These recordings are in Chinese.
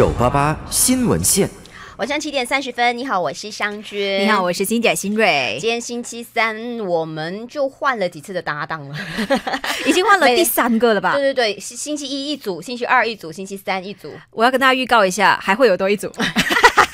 九八八新闻线，晚上七点三十分，你好，我是湘君，你好，我是金姐新蕊，今天星期三，我们就换了几次的搭档了，已经换了第三个了吧？对对对，星期一一组，星期二一组，星期三一组，我要跟大家预告一下，还会有多一组，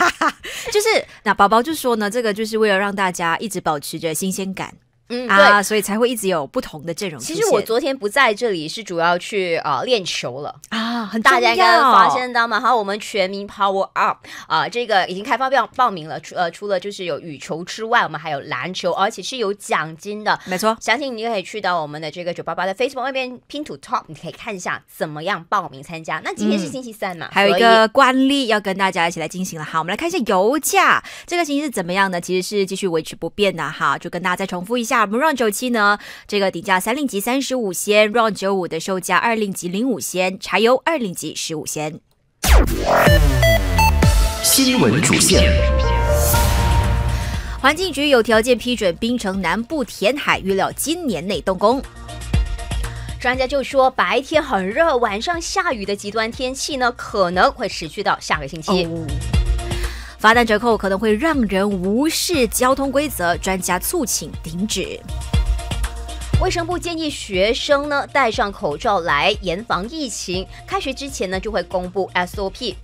就是那宝宝就说呢，这个就是为了让大家一直保持着新鲜感。嗯，对，所以才会一直有不同的阵容。其实我昨天不在这里，是主要去呃练球了啊，很大家应该发现到吗？好，我们全民 Power Up 啊，这个已经开放报报名了。呃，除了就是有羽球之外，我们还有篮球，而且是有奖金的，没错。详情你可以去到我们的这个九八八的 Facebook 那边拼图 Top，你可以看一下怎么样报名参加。那今天是星期三嘛，还有一个惯例要跟大家一起来进行了。好，我们来看一下油价这个星期是怎么样呢？其实是继续维持不变的哈，就跟大家再重复一下。MRON 九七呢？这个底价三令级三十五仙 r o n 九五的售价二令级零五仙，柴油二令级十五仙。新闻主线：环境局有条件批准槟城南部填海，预料今年内动工。专家就说，白天很热，晚上下雨的极端天气呢，可能会持续到下个星期。罚单折扣可能会让人无视交通规则，专家促请停止。卫生部建议学生呢戴上口罩来严防疫情。开学之前呢就会公布 SOP。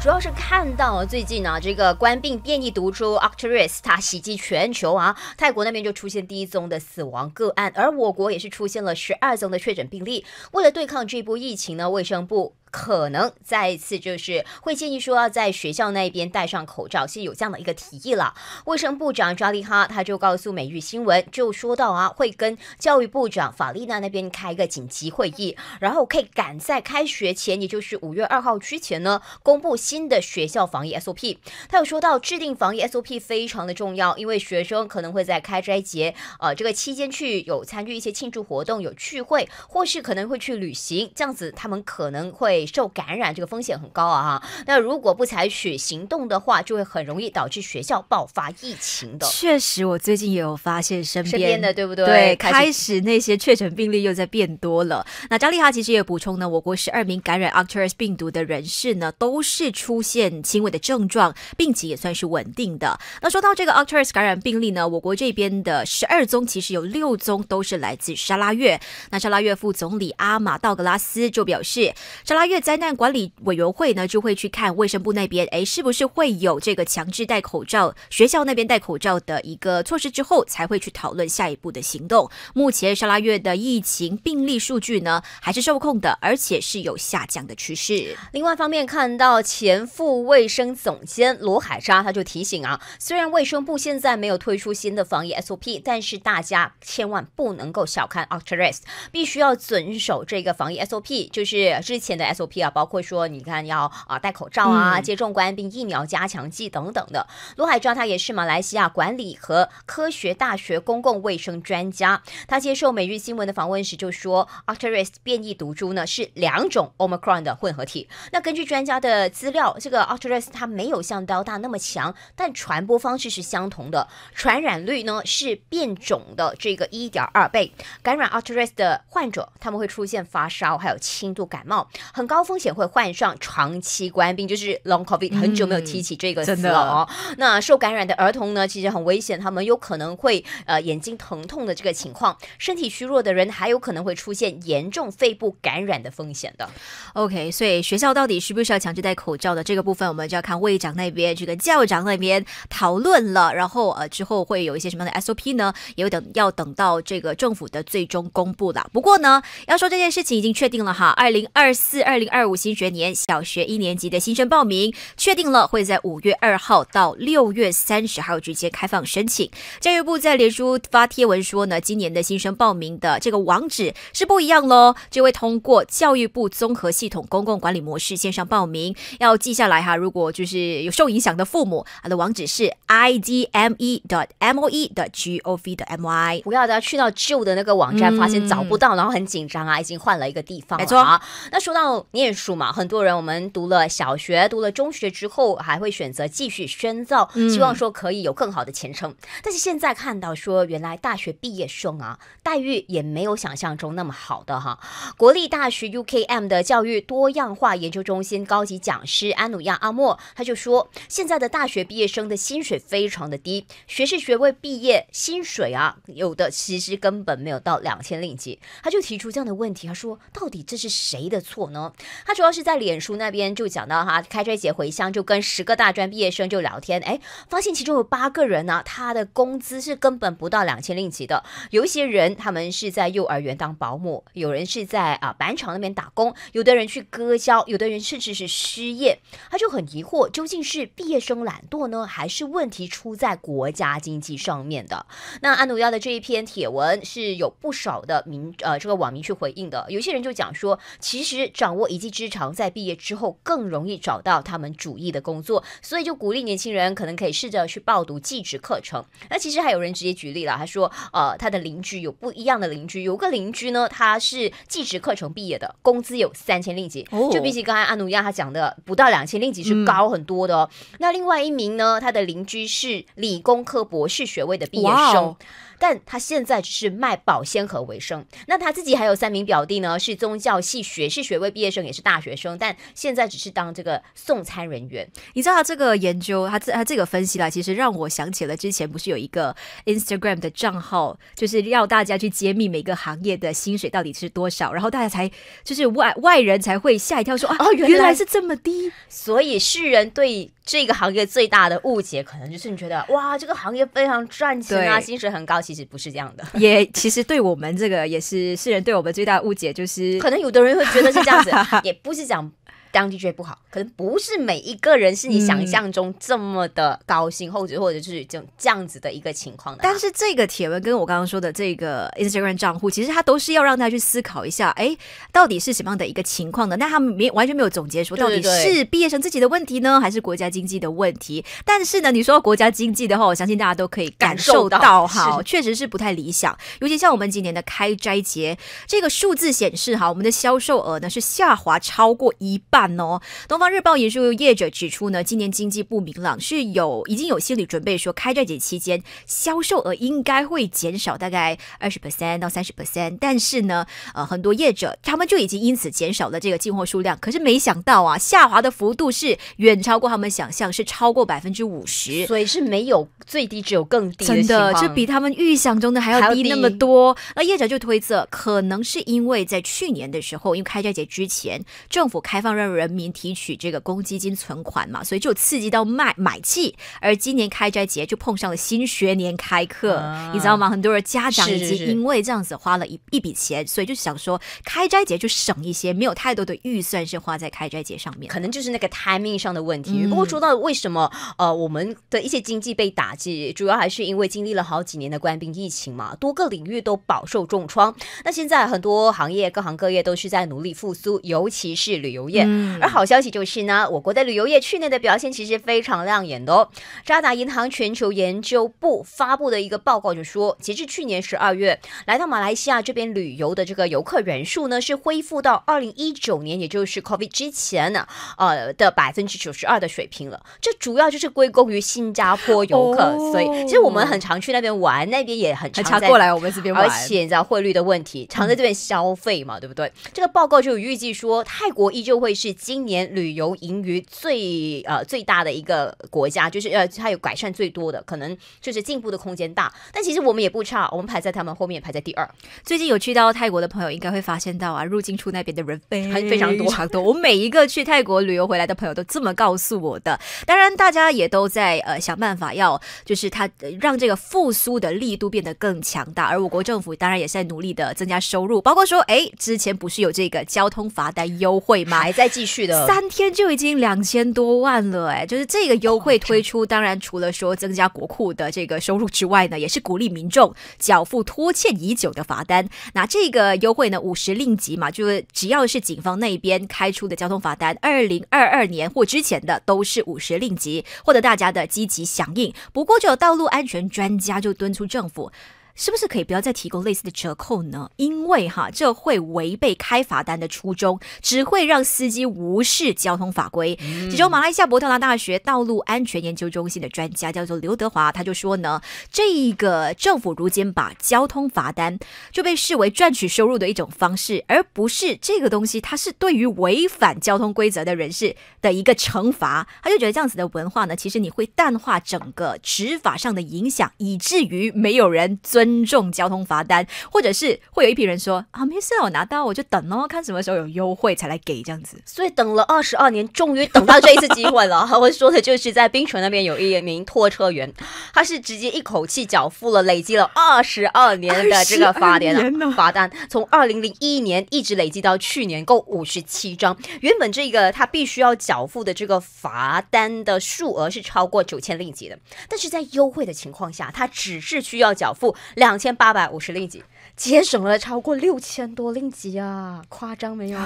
主要是看到最近呢这个冠病变异毒株 o c t o r i s 它袭击全球啊，泰国那边就出现第一宗的死亡个案，而我国也是出现了十二宗的确诊病例。为了对抗这波疫情呢，卫生部。可能再一次就是会建议说，要在学校那边戴上口罩，是有这样的一个提议了。卫生部长扎利哈他就告诉《每日新闻》，就说到啊，会跟教育部长法丽娜那边开一个紧急会议，然后可以赶在开学前，也就是五月二号之前呢，公布新的学校防疫 SOP。他有说到制定防疫 SOP 非常的重要，因为学生可能会在开斋节呃这个期间去有参与一些庆祝活动、有聚会，或是可能会去旅行，这样子他们可能会。受感染这个风险很高啊！哈，那如果不采取行动的话，就会很容易导致学校爆发疫情的。确实，我最近也有发现身边身边的，对不对？对，开始那些确诊病例又在变多了。那张丽哈其实也补充呢，我国十二名感染 o c t r u s 病毒的人士呢，都是出现轻微的症状，病情也算是稳定的。那说到这个 o c t r u s 感染病例呢，我国这边的十二宗其实有六宗都是来自沙拉月。那沙拉月副总理阿马道格拉斯就表示，沙拉。月灾难管理委员会呢，就会去看卫生部那边，哎，是不是会有这个强制戴口罩？学校那边戴口罩的一个措施之后，才会去讨论下一步的行动。目前沙拉越的疫情病例数据呢，还是受控的，而且是有下降的趋势。另外方面，看到前副卫生总监罗海莎，他就提醒啊，虽然卫生部现在没有推出新的防疫 SOP，但是大家千万不能够小看 OCTRES，必须要遵守这个防疫 SOP，就是之前的 S。o p 首批啊，包括说，你看要啊戴口罩啊，接种冠病疫苗加强剂等等的。罗海章他也是马来西亚管理和科学大学公共卫生专家。他接受《每日新闻》的访问时就说 o r t e r i s 变异毒株呢是两种 Omicron 的混合体。那根据专家的资料，这个 o r t e r i s 它没有像 Delta 那么强，但传播方式是相同的，传染率呢是变种的这个一点二倍。感染 o r t e r i s 的患者，他们会出现发烧，还有轻度感冒，很。高风险会患上长期冠病，就是 long covid，很久没有提起这个词了哦。那受感染的儿童呢，其实很危险，他们有可能会呃眼睛疼痛的这个情况，身体虚弱的人还有可能会出现严重肺部感染的风险的。OK，所以学校到底需不需要强制戴口罩的这个部分，我们就要看卫长那边、这个校长那边讨论了，然后呃之后会有一些什么样的 SOP 呢？也等要等到这个政府的最终公布了。不过呢，要说这件事情已经确定了哈，二零二四二。零二五新学年小学一年级的新生报名确定了，会在五月二号到六月三十号之间开放申请。教育部在脸书发贴文说呢，今年的新生报名的这个网址是不一样喽，就会通过教育部综合系统公共管理模式线上报名，要记下来哈。如果就是有受影响的父母，他的网址是 i d m e dot m o e 的 g o v 的 m y，不要的去到旧的那个网站发现找不到，然后很紧张啊，已经换了一个地方了。没错，那说到。念书嘛，很多人我们读了小学，读了中学之后，还会选择继续深造，希望说可以有更好的前程。但是现在看到说，原来大学毕业生啊，待遇也没有想象中那么好的哈。国立大学 UKM 的教育多样化研究中心高级讲师安努亚阿莫他就说，现在的大学毕业生的薪水非常的低，学士学位毕业薪水啊，有的其实根本没有到两千令吉。他就提出这样的问题，他说，到底这是谁的错呢？他主要是在脸书那边就讲到哈，开斋节回乡就跟十个大专毕业生就聊天，哎，发现其中有八个人呢，他的工资是根本不到两千令吉的。有一些人他们是在幼儿园当保姆，有人是在啊板厂那边打工，有的人去割胶，有的人甚至是失业。他就很疑惑，究竟是毕业生懒惰呢，还是问题出在国家经济上面的？那安努亚的这一篇帖文是有不少的民呃这个网民去回应的，有些人就讲说，其实掌握。我一技之长，在毕业之后更容易找到他们主义的工作，所以就鼓励年轻人可能可以试着去报读技职课程。那其实还有人直接举例了，他说，呃，他的邻居有不一样的邻居，有个邻居呢，他是技职课程毕业的，工资有三千令吉，就比起刚才阿努亚他讲的不到两千令吉是高很多的哦。那另外一名呢，他的邻居是理工科博士学位的毕业生。但他现在只是卖保鲜盒为生。那他自己还有三名表弟呢，是宗教系学士学位毕业生，也是大学生，但现在只是当这个送餐人员。你知道他这个研究，他这他这个分析啦，其实让我想起了之前不是有一个 Instagram 的账号，就是要大家去揭秘每个行业的薪水到底是多少，然后大家才就是外外人才会吓一跳说啊，哦原来是这么低，所以世人对。是一个行业最大的误解，可能就是你觉得哇，这个行业非常赚钱啊，薪水很高。其实不是这样的，也其实对我们这个也是，世人对我们最大的误解，就是可能有的人会觉得是这样子，也不是讲。当地觉得不好，可能不是每一个人是你想象中这么的高兴，厚者或者就是这种这样子的一个情况的。但是这个帖文跟我刚刚说的这个 Instagram 账户，其实他都是要让大家去思考一下，哎，到底是什么样的一个情况的？那他们没完全没有总结出到底是毕业生自己的问题呢，还是国家经济的问题？但是呢，你说到国家经济的话，我相信大家都可以感受到，哈，确实是不太理想。尤其像我们今年的开斋节，这个数字显示，哈，我们的销售额呢是下滑超过一半。哦，东方日报也有业者指出呢，今年经济不明朗是有已经有心理准备，说开斋节期间销售额应该会减少大概二十 percent 到三十 percent。但是呢，呃，很多业者他们就已经因此减少了这个进货数量。可是没想到啊，下滑的幅度是远超过他们想象，是超过百分之五十，所以是没有最低，只有更低。真的，这比他们预想中的还要低那么多。那业者就推测，可能是因为在去年的时候，因为开斋节之前政府开放让人民提取这个公积金存款嘛，所以就刺激到卖买气。而今年开斋节就碰上了新学年开课，你知道吗？很多人家长已经因为这样子花了一一笔钱，所以就想说开斋节就省一些，没有太多的预算是花在开斋节上面。可能就是那个 timing 上的问题。不过说到为什么呃我们的一些经济被打击，主要还是因为经历了好几年的官兵疫情嘛，多个领域都饱受重创。那现在很多行业各行各业都是在努力复苏，尤其是旅游业。而好消息就是呢，我国的旅游业去年的表现其实非常亮眼的哦。渣打银行全球研究部发布的一个报告就说，截至去年十二月，来到马来西亚这边旅游的这个游客人数呢，是恢复到二零一九年，也就是 COVID 之前呢，呃的百分之九十二的水平了。这主要就是归功于新加坡游客，所以其实我们很常去那边玩，那边也很常过来我们这边玩。而且你知道汇率的问题，常在这边消费嘛，对不对？这个报告就预计说，泰国依旧会是。今年旅游盈余最呃最大的一个国家，就是呃它有改善最多的，可能就是进步的空间大。但其实我们也不差，我们排在他们后面，排在第二。最近有去到泰国的朋友，应该会发现到啊，入境处那边的人非非常多，很多。我每一个去泰国旅游回来的朋友都这么告诉我的。当然，大家也都在呃想办法，要就是他让这个复苏的力度变得更强大。而我国政府当然也在努力的增加收入，包括说，哎，之前不是有这个交通罚单优惠吗？还在。继续的三天就已经两千多万了，哎，就是这个优惠推出，当然除了说增加国库的这个收入之外呢，也是鼓励民众缴付拖欠已久的罚单。那这个优惠呢，五十令吉嘛，就是只要是警方那边开出的交通罚单，二零二二年或之前的都是五十令吉，获得大家的积极响应。不过，就有道路安全专家就敦促政府。是不是可以不要再提供类似的折扣呢？因为哈，这会违背开罚单的初衷，只会让司机无视交通法规。其中，马来西亚伯特拉大学道路安全研究中心的专家叫做刘德华，他就说呢，这个政府如今把交通罚单就被视为赚取收入的一种方式，而不是这个东西它是对于违反交通规则的人士的一个惩罚。他就觉得这样子的文化呢，其实你会淡化整个执法上的影响，以至于没有人尊。尊重交通罚单，或者是会有一批人说啊，没事，我拿到我就等哦，看什么时候有优惠才来给这样子。所以等了二十二年，终于等到这一次机会了。我说的就是在冰泉那边有一名拖车员，他是直接一口气缴付了累积了二十二年的这个罚单，罚单从二零零一年一直累积到去年，共五十七张。原本这个他必须要缴付的这个罚单的数额是超过九千令吉的，但是在优惠的情况下，他只是需要缴付。两千八百五十令吉，节省了超过六千多令吉啊！夸张没有？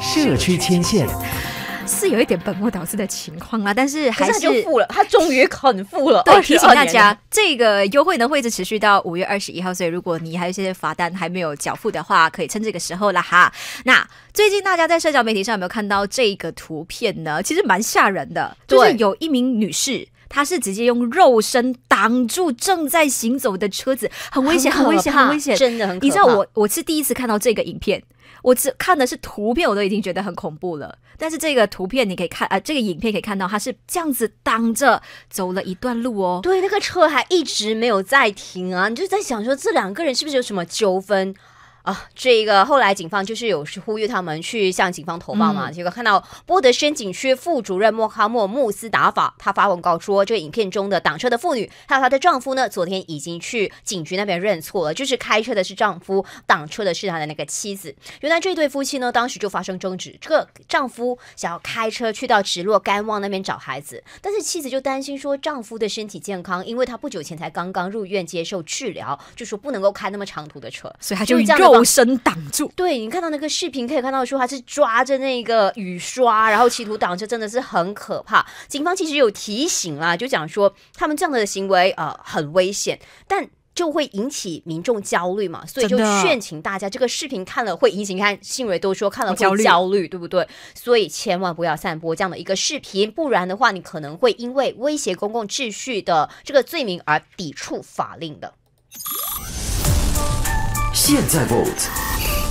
社区牵线是有一点本末倒置的情况啊，但是还是付了，他终于肯付了。对，提醒大家，这个优惠呢会一直持续到五月二十一号，所以如果你还有一些罚单还没有缴付的话，可以趁这个时候啦哈。那最近大家在社交媒体上有没有看到这个图片呢？其实蛮吓人的，就是有一名女士。他是直接用肉身挡住正在行走的车子，很危险，很危险，很危险，真的很。你知道我我是第一次看到这个影片，我只看的是图片，我都已经觉得很恐怖了。但是这个图片你可以看啊，这个影片可以看到他是这样子挡着走了一段路哦。对，那个车还一直没有在停啊，你就在想说这两个人是不是有什么纠纷？啊，这个后来警方就是有呼吁他们去向警方投报嘛，结果看到波德申景区副主任莫哈莫穆斯达法他发文告说，这个影片中的挡车的妇女还有她的丈夫呢，昨天已经去警局那边认错了，就是开车的是丈夫，挡车的是他的那个妻子。原来这对夫妻呢，当时就发生争执，这个丈夫想要开车去到直落甘旺那边找孩子，但是妻子就担心说丈夫的身体健康，因为他不久前才刚刚入院接受治疗，就说不能够开那么长途的车，所以他就这样。车身挡住，对你看到那个视频可以看到说他是抓着那个雨刷，然后企图挡车，真的是很可怕。警方其实有提醒啦，就讲说他们这样的行为呃很危险，但就会引起民众焦虑嘛，所以就劝请大家这个视频看了会引起看，信蕊都说看了会焦虑，对不对？所以千万不要散播这样的一个视频，不然的话你可能会因为威胁公共秩序的这个罪名而抵触法令的。现在 vote，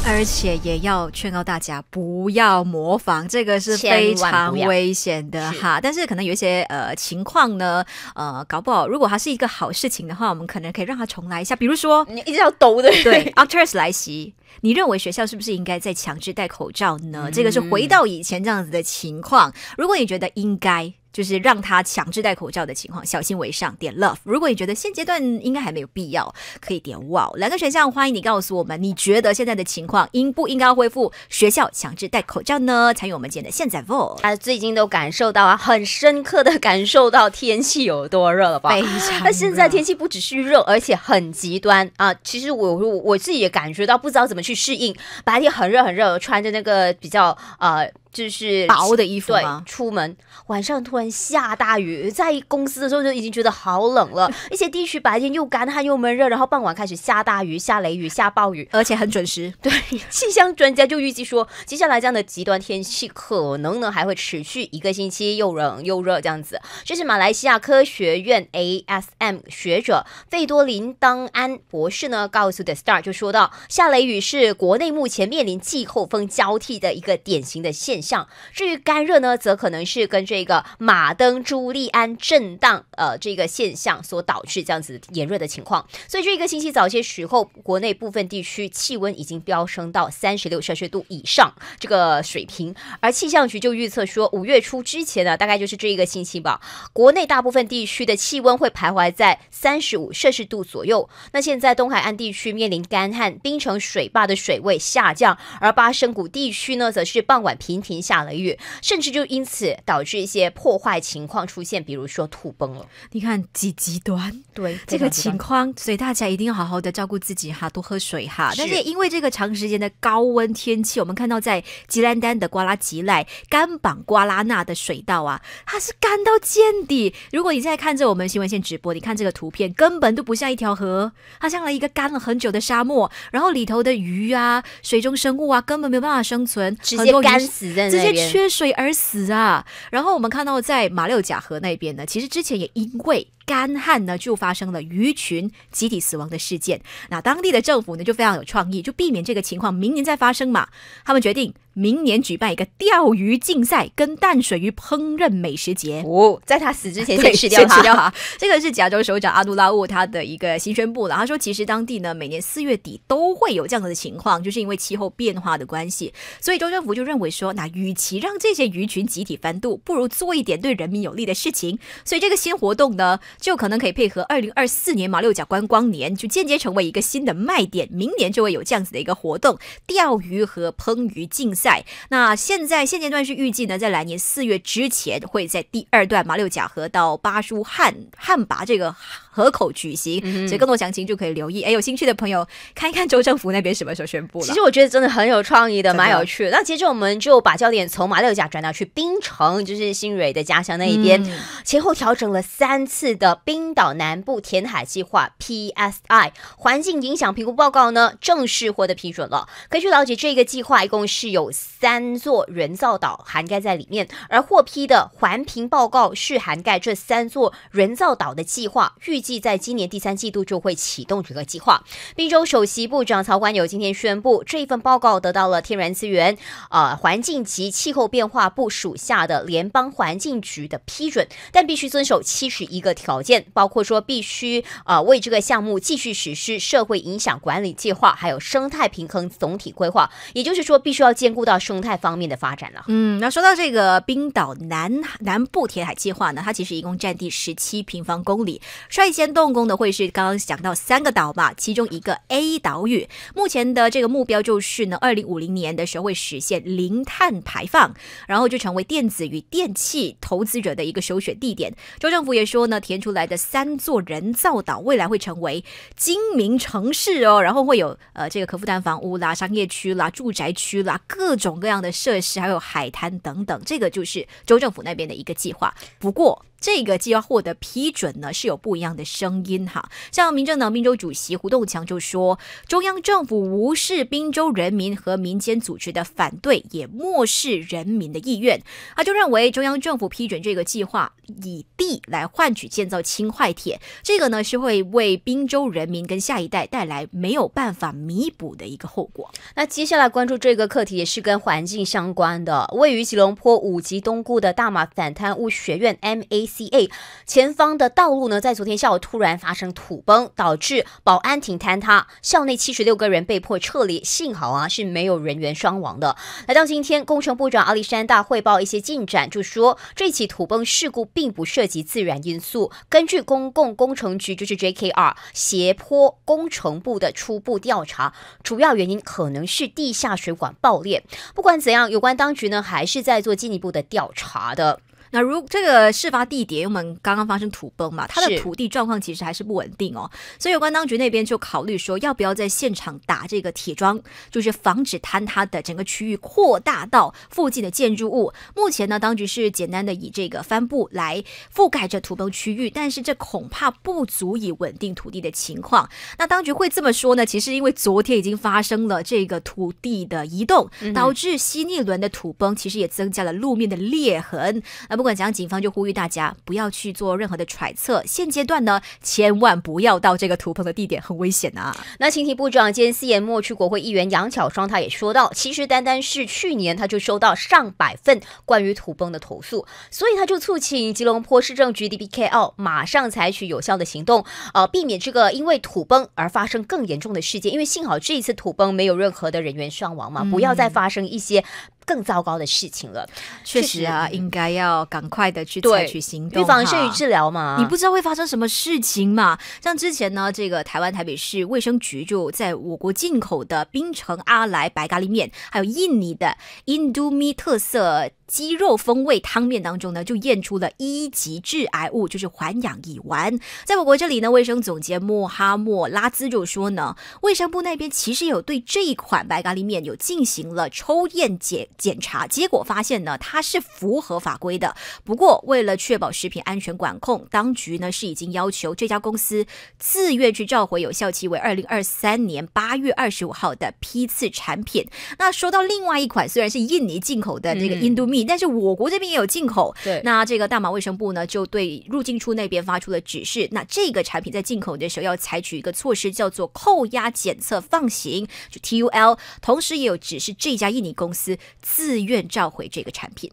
而且也要劝告大家不要模仿，这个是非常危险的哈。但是可能有一些呃情况呢，呃，搞不好如果它是一个好事情的话，我们可能可以让它重来一下。比如说你一直要抖的，对 a u t e r s 来袭，你认为学校是不是应该再强制戴口罩呢？这个是回到以前这样子的情况。如果你觉得应该。就是让他强制戴口罩的情况，小心为上，点 love。如果你觉得现阶段应该还没有必要，可以点 wow。两个选项，欢迎你告诉我们，你觉得现在的情况应不应该恢复学校强制戴口罩呢？参与我们今天的现在 vote。啊，最近都感受到啊，很深刻的感受，到天气有多热了吧？非常。那现在天气不只是热，而且很极端啊。其实我我自己也感觉到，不知道怎么去适应。白天很热很热，穿着那个比较呃。就是薄的衣服对，出门晚上突然下大雨，在公司的时候就已经觉得好冷了。一些地区白天又干旱又闷热，然后傍晚开始下大雨、下雷雨、下暴雨，而且很准时。对，气象专家就预计说，接下来这样的极端天气可能呢还会持续一个星期，又冷又热这样子。这是马来西亚科学院 A S M 学者费多林当安博士呢告诉 The Star 就说到，下雷雨是国内目前面临季候风交替的一个典型的现。像至于干热呢，则可能是跟这个马登朱利安震荡呃这个现象所导致这样子炎热的情况。所以这一个星期早些时候，国内部分地区气温已经飙升到三十六摄氏度以上这个水平。而气象局就预测说，五月初之前呢，大概就是这一个星期吧，国内大部分地区的气温会徘徊在三十五摄氏度左右。那现在，东海岸地区面临干旱，冰城水坝的水位下降，而巴生谷地区呢，则是傍晚频。停下了雨，甚至就因此导致一些破坏情况出现，比如说土崩了。你看，极极端，对这个情况，所以大家一定要好好的照顾自己哈，多喝水哈。但是因为这个长时间的高温天气，我们看到在吉兰丹的瓜拉吉赖、甘榜瓜拉纳的水稻啊，它是干到见底。如果你现在看着我们新闻线直播，你看这个图片，根本都不像一条河，它像了一个干了很久的沙漠。然后里头的鱼啊、水中生物啊，根本没有办法生存，直接干死。直接缺水而死啊！然后我们看到在马六甲河那边呢，其实之前也因为干旱呢，就发生了鱼群集体死亡的事件。那当地的政府呢，就非常有创意，就避免这个情况明年再发生嘛。他们决定。明年举办一个钓鱼竞赛跟淡水鱼烹饪美食节哦，在他死之前先吃掉他。这个是甲州首长阿杜拉沃他的一个新宣布了。他说，其实当地呢每年四月底都会有这样子的情况，就是因为气候变化的关系。所以州政府就认为说，那与其让这些鱼群集体翻肚，不如做一点对人民有利的事情。所以这个新活动呢，就可能可以配合二零二四年马六甲观光年，就间接成为一个新的卖点。明年就会有这样子的一个活动：钓鱼和烹鱼竞赛。在那现在现阶段是预计呢，在来年四月之前，会在第二段马六甲河到巴舒汉汉拔这个。河口举行，所以更多详情就可以留意。哎，有兴趣的朋友看一看州政府那边什么时候宣布了。其实我觉得真的很有创意的，蛮有趣的。那接着我们就把焦点从马六甲转到去冰城，就是新蕊的家乡那一边。前后调整了三次的冰岛南部填海计划 （PSI） 环境影响评估报告呢，正式获得批准了。可以去了解这个计划，一共是有三座人造岛涵盖在里面，而获批的环评报告是涵盖这三座人造岛的计划预。预计在今年第三季度就会启动整个计划。滨州首席部长曹冠友今天宣布，这一份报告得到了天然资源、呃环境及气候变化部属下的联邦环境局的批准，但必须遵守七十一个条件，包括说必须啊为这个项目继续实施社会影响管理计划，还有生态平衡总体规划。也就是说，必须要兼顾到生态方面的发展了。嗯，那说到这个冰岛南南部填海计划呢，它其实一共占地十七平方公里，率先动工的会是刚刚讲到三个岛嘛，其中一个 A 岛屿，目前的这个目标就是呢，二零五零年的时候会实现零碳排放，然后就成为电子与电器投资者的一个首选地点。州政府也说呢，填出来的三座人造岛未来会成为精明城市哦，然后会有呃这个可负担房屋啦、商业区啦、住宅区啦、各种各样的设施，还有海滩等等，这个就是州政府那边的一个计划。不过，这个计划获得批准呢，是有不一样的声音哈。像民政党滨州主席胡栋强就说，中央政府无视滨州人民和民间组织的反对，也漠视人民的意愿。他就认为，中央政府批准这个计划，以地来换取建造轻快铁，这个呢是会为滨州人民跟下一代带来没有办法弥补的一个后果。那接下来关注这个课题，也是跟环境相关的，位于吉隆坡五级东固的大马反贪污学院 M A。CA 前方的道路呢，在昨天下午突然发生土崩，导致保安亭坍塌，校内七十六个人被迫撤离，幸好啊是没有人员伤亡的。来到今天，工程部长阿里山大汇报一些进展，就说这起土崩事故并不涉及自然因素。根据公共工程局就是 JKR 斜坡工程部的初步调查，主要原因可能是地下水管爆裂。不管怎样，有关当局呢还是在做进一步的调查的。那如这个事发地点我们刚刚发生土崩嘛，它的土地状况其实还是不稳定哦，所以有关当局那边就考虑说要不要在现场打这个铁桩，就是防止坍塌的整个区域扩大到附近的建筑物。目前呢，当局是简单的以这个帆布来覆盖着土崩区域，但是这恐怕不足以稳定土地的情况。那当局会这么说呢？其实因为昨天已经发生了这个土地的移动，导致新一轮的土崩，其实也增加了路面的裂痕。那么不管怎样，警方就呼吁大家不要去做任何的揣测。现阶段呢，千万不要到这个土崩的地点，很危险啊！那请体部长兼四言末区国会议员杨巧双，他也说到，其实单单是去年，他就收到上百份关于土崩的投诉，所以他就促请吉隆坡市政局 d b k o 马上采取有效的行动，呃，避免这个因为土崩而发生更严重的事件。因为幸好这一次土崩没有任何的人员伤亡嘛，不要再发生一些。更糟糕的事情了，确实啊，应该要赶快的去采取行动，预防胜于治疗嘛。你不知道会发生什么事情嘛？像之前呢，这个台湾台北市卫生局就在我国进口的槟城阿莱白咖喱面，还有印尼的印度米特色。鸡肉风味汤面当中呢，就验出了一级致癌物，就是环氧乙烷。在我国这里呢，卫生总监莫哈默拉兹就说呢，卫生部那边其实有对这一款白咖喱面有进行了抽验检检查，结果发现呢，它是符合法规的。不过，为了确保食品安全管控，当局呢是已经要求这家公司自愿去召回有效期为二零二三年八月二十五号的批次产品。那说到另外一款，虽然是印尼进口的这个印度蜜但是我国这边也有进口，对。那这个大马卫生部呢，就对入境处那边发出了指示，那这个产品在进口的时候要采取一个措施，叫做扣押检测放行，就 T U L。同时也有指示这家印尼公司自愿召回这个产品。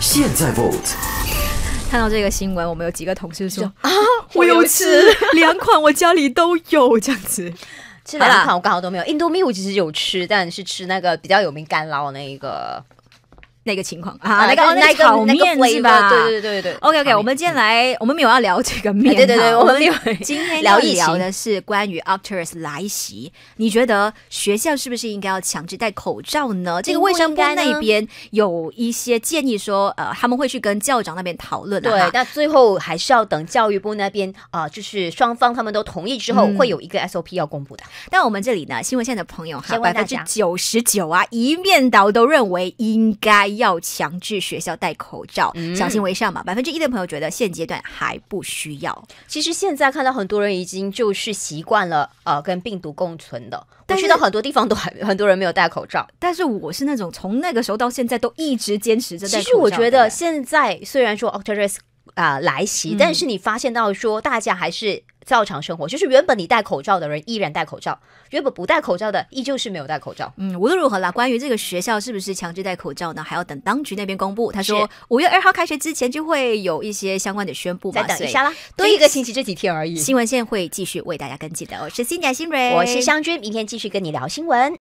现在 vote。看到这个新闻，我们有几个同事说啊，我有吃 两款，我家里都有这样子。这两款我刚好都没有。印度米我其实有吃，但是吃那个比较有名干捞那一个。那个情况啊，那个那个那个面是吧？对对对对。OK OK，我们今天来，我们没有要聊这个面，对对对，我们 今天聊一聊的是关于 o c t e r s 来袭，你觉得学校是不是应该要强制戴口罩呢？这个卫生部那边有一些建议说，呃，他们会去跟校长那边讨论。对，但最后还是要等教育部那边，呃，就是双方他们都同意之后，会有一个 SOP 要公布的。但我们这里呢，新闻线的朋友哈，百分之九十九啊，一面倒都认为应该。要强制学校戴口罩，小心为上嘛。百分之一的朋友觉得现阶段还不需要。其实现在看到很多人已经就是习惯了，呃，跟病毒共存的。我去到很多地方都还 很多人没有戴口罩，但是我是那种从那个时候到现在都一直坚持着。其实我觉得现在虽然说 o c t o r i s 啊来袭，但是你发现到说大家还是。照常生活就是原本你戴口罩的人依然戴口罩，原本不戴口罩的依旧是没有戴口罩。嗯，无论如何啦，关于这个学校是不是强制戴口罩呢，还要等当局那边公布。他说五月二号开学之前就会有一些相关的宣布嘛，再等一下啦，多一个星期这几天而已。新闻线会继续为大家跟进的，我是新 a 新蕊，我是湘君，明天继续跟你聊新闻。